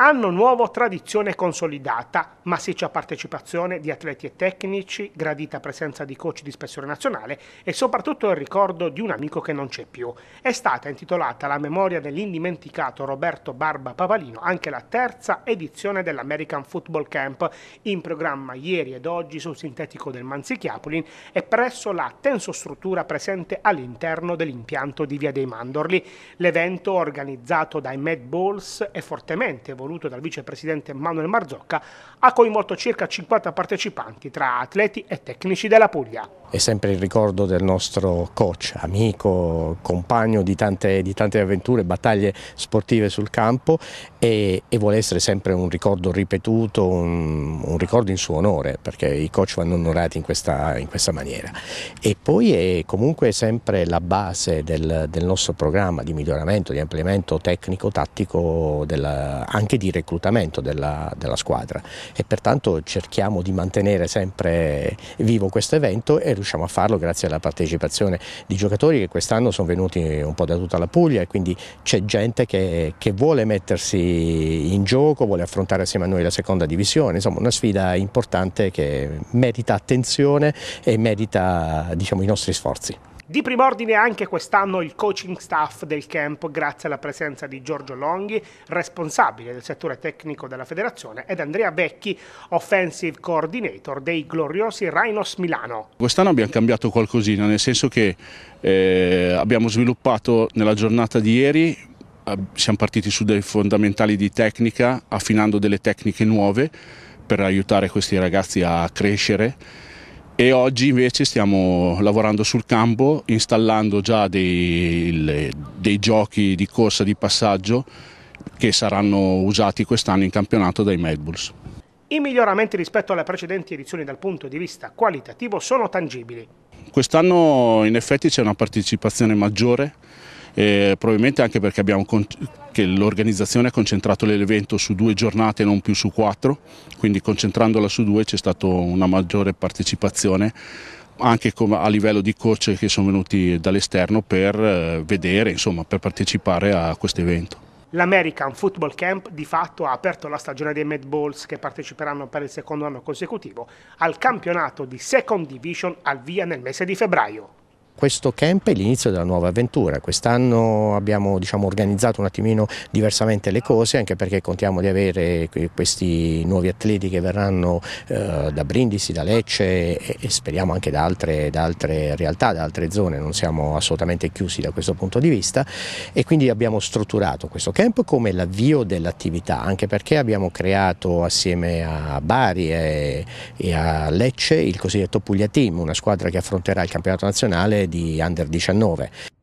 Anno nuovo, tradizione consolidata, massiccia partecipazione di atleti e tecnici, gradita presenza di coach di spessore nazionale e soprattutto il ricordo di un amico che non c'è più. È stata intitolata alla memoria dell'indimenticato Roberto Barba Papalino anche la terza edizione dell'American Football Camp, in programma ieri ed oggi sul sintetico del Manzichiapolin e presso la tensostruttura presente all'interno dell'impianto di Via dei Mandorli. L'evento organizzato dai Mad Balls è fortemente voluto voluto dal vicepresidente Manuel Marzocca, ha coinvolto circa 50 partecipanti tra atleti e tecnici della Puglia. È sempre il ricordo del nostro coach, amico, compagno di tante, di tante avventure, battaglie sportive sul campo e, e, vuole essere sempre un ricordo ripetuto, un, un, ricordo in suo onore, perché i coach vanno onorati in questa, in questa maniera. E poi è comunque sempre la base del, del nostro programma di miglioramento, di ampliamento tecnico-tattico anche di reclutamento della, della squadra e pertanto cerchiamo di mantenere sempre vivo questo evento e riusciamo a farlo grazie alla partecipazione di giocatori che quest'anno sono venuti un po' da tutta la Puglia e quindi c'è gente che, che vuole mettersi in gioco, vuole affrontare assieme a noi la seconda divisione, insomma una sfida importante che merita attenzione e merita diciamo, i nostri sforzi. Di prim'ordine anche quest'anno il coaching staff del camp grazie alla presenza di Giorgio Longhi, responsabile del settore tecnico della federazione, ed Andrea Vecchi, offensive coordinator dei gloriosi Rhinos Milano. Quest'anno abbiamo cambiato qualcosina, nel senso che eh, abbiamo sviluppato nella giornata di ieri eh, siamo partiti su dei fondamentali di tecnica, affinando delle tecniche nuove per aiutare questi ragazzi a crescere e oggi invece stiamo lavorando sul campo installando già dei, dei giochi di corsa di passaggio che saranno usati quest'anno in campionato dai Mad Bulls. I miglioramenti rispetto alle precedenti edizioni dal punto di vista qualitativo sono tangibili. Quest'anno in effetti c'è una partecipazione maggiore eh, probabilmente anche perché l'organizzazione ha concentrato l'evento su due giornate e non più su quattro, quindi concentrandola su due c'è stata una maggiore partecipazione anche a livello di coach che sono venuti dall'esterno per eh, vedere, insomma, per partecipare a questo evento. L'American Football Camp di fatto ha aperto la stagione dei Mad Balls che parteciperanno per il secondo anno consecutivo al campionato di Second Division al via nel mese di febbraio questo camp è l'inizio della nuova avventura. Quest'anno abbiamo diciamo, organizzato un attimino diversamente le cose, anche perché contiamo di avere questi nuovi atleti che verranno eh, da Brindisi, da Lecce e, e speriamo anche da altre, da altre, realtà, da altre zone, non siamo assolutamente chiusi da questo punto di vista e quindi abbiamo strutturato questo camp come l'avvio dell'attività, anche perché abbiamo creato assieme a Bari e, e a Lecce il cosiddetto Puglia Team, una squadra che affronterà il campionato nazionale di under 19.